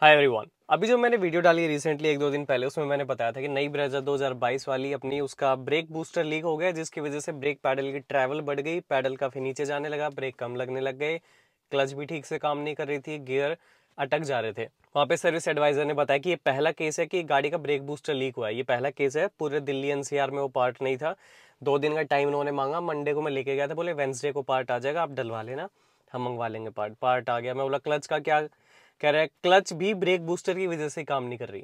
hi everyone अभी जो मैंने वीडियो डाली रिसेंटली एक दो दिन पहले उसमें मैंने बताया था कि नई ब्रेजर 2022 वाली अपनी उसका ब्रेक बूस्टर लीक हो गया जिसकी वजह से ब्रेक पैडल की ट्रैवल बढ़ गई पैडल काफ़ी नीचे जाने लगा ब्रेक कम लगने लग गए क्लच भी ठीक से काम नहीं कर रही थी गियर अटक जा रहे थे वहाँ पे सर्विस एडवाइजर ने बताया कि ये पहला केस है कि गाड़ी का ब्रेक बूस्टर लीक हुआ है ये पहला केस है पूरे दिल्ली एनसीआर में वो पार्ट नहीं था दो दिन का टाइम उन्होंने मांगा मंडे को मैं लेके गया था बोले वेंसडे को पार्ट आ जाएगा आप डलवा लेना हम मंगवा लेंगे पार्ट पार्ट आ गया मैं बोला क्लच का क्या कह रहा है क्लच भी ब्रेक बूस्टर की वजह से काम नहीं कर रही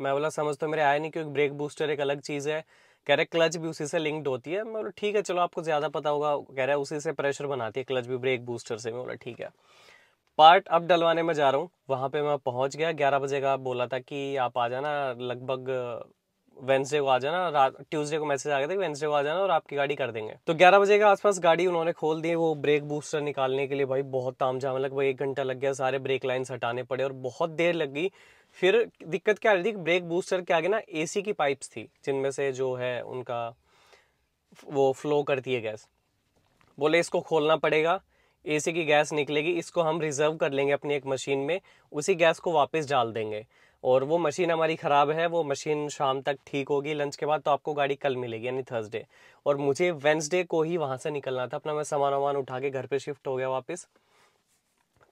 मैं बोला समझ तो मेरे आया नहीं क्योंकि ब्रेक बूस्टर एक अलग चीज़ है कह रहे क्लच भी उसी से लिंक्ड होती है मैं बोला ठीक है चलो आपको ज़्यादा पता होगा कह रहा है उसी से प्रेशर बनाती है क्लच भी ब्रेक बूस्टर से मैं बोला ठीक है पार्ट अब डलवाने में जा रहा हूँ वहाँ पे मैं पहुँच गया ग्यारह बजे का बोला था कि आप आ जाना लगभग वेंसडे को आ जाना रात ट्यूसडे को मैसेज आ गया था वेंसडे को आ जाना और आपकी गाड़ी कर देंगे तो ग्यारह बजे के आसपास गाड़ी उन्होंने खोल दी वो ब्रेक बूस्टर निकालने के लिए भाई बहुत ताम झाम लग भाई एक घंटा लग गया सारे ब्रेक लाइन्स हटाने पड़े और बहुत देर लग गई फिर दिक्कत क्या आ रही थी ब्रेक बूस्टर के आगे ना ए की पाइप्स थी जिनमें से जो है उनका वो फ्लो करती है गैस बोले इसको खोलना पड़ेगा ए की गैस निकलेगी इसको हम रिजर्व कर लेंगे अपनी एक मशीन में उसी गैस को वापस डाल देंगे और वो मशीन हमारी ख़राब है वो मशीन शाम तक ठीक होगी लंच के बाद तो आपको गाड़ी कल मिलेगी यानी थर्सडे और मुझे वेंसडे को ही वहाँ से निकलना था अपना मैं सामान वामान उठा के घर पे शिफ्ट हो गया वापस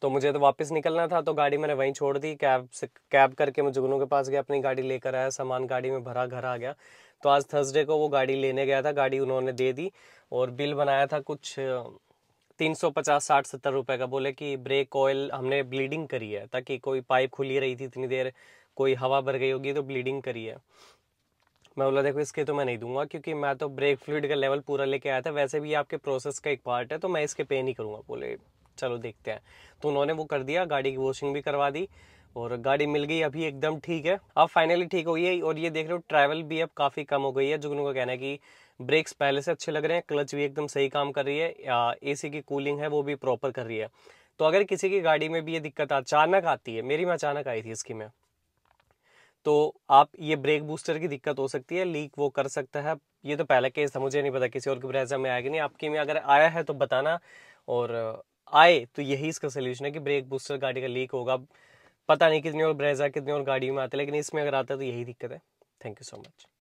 तो मुझे तो वापस निकलना था तो गाड़ी मैंने वहीं छोड़ दी कैब से कैब करके मैं जुगनू के पास गया अपनी गाड़ी लेकर आया सामान गाड़ी में भरा घर आ गया तो आज थर्सडे को वो गाड़ी लेने गया था गाड़ी उन्होंने दे दी और बिल बनाया था कुछ तीन सौ पचास साठ सत्तर रुपए का बोले कि ब्रेक ऑयल हमने ब्लीडिंग करी है ताकि कोई पाइप खुली रही थी इतनी देर कोई हवा भर गई होगी तो ब्लीडिंग करी है मैं बोला देखो इसके तो मैं नहीं दूंगा क्योंकि मैं तो ब्रेक फ्लूड का लेवल पूरा लेके आया था वैसे भी आपके प्रोसेस का एक पार्ट है तो मैं इसके पे नहीं करूँगा बोले चलो देखते हैं तो उन्होंने वो कर दिया गाड़ी की वॉशिंग भी करवा दी और गाड़ी मिल गई अभी एकदम ठीक है अब फाइनली ठीक हो गई है और ये देख रहे हो ट्रैवल भी अब काफ़ी कम हो गई है जुगनू का कहना है कि ब्रेक्स पहले से अच्छे लग रहे हैं क्लच भी एकदम सही काम कर रही है एसी की कूलिंग है वो भी प्रॉपर कर रही है तो अगर किसी की गाड़ी में भी ये दिक्कत अचानक आती है मेरी में अचानक आई थी इसकी में तो आप ये ब्रेक बूस्टर की दिक्कत हो सकती है लीक वो कर सकता है ये तो पहला केस था मुझे नहीं पता किसी और की ब्रेजा में आया नहीं आपके में अगर आया है तो बताना और आए तो यही इसका सोल्यूशन है कि ब्रेक बूस्टर गाड़ी का लीक होगा पता नहीं कितनी और ब्रेजा कितनी और गाड़ियों में आते हैं लेकिन इसमें अगर आता है तो यही दिक्कत है थैंक यू सो मच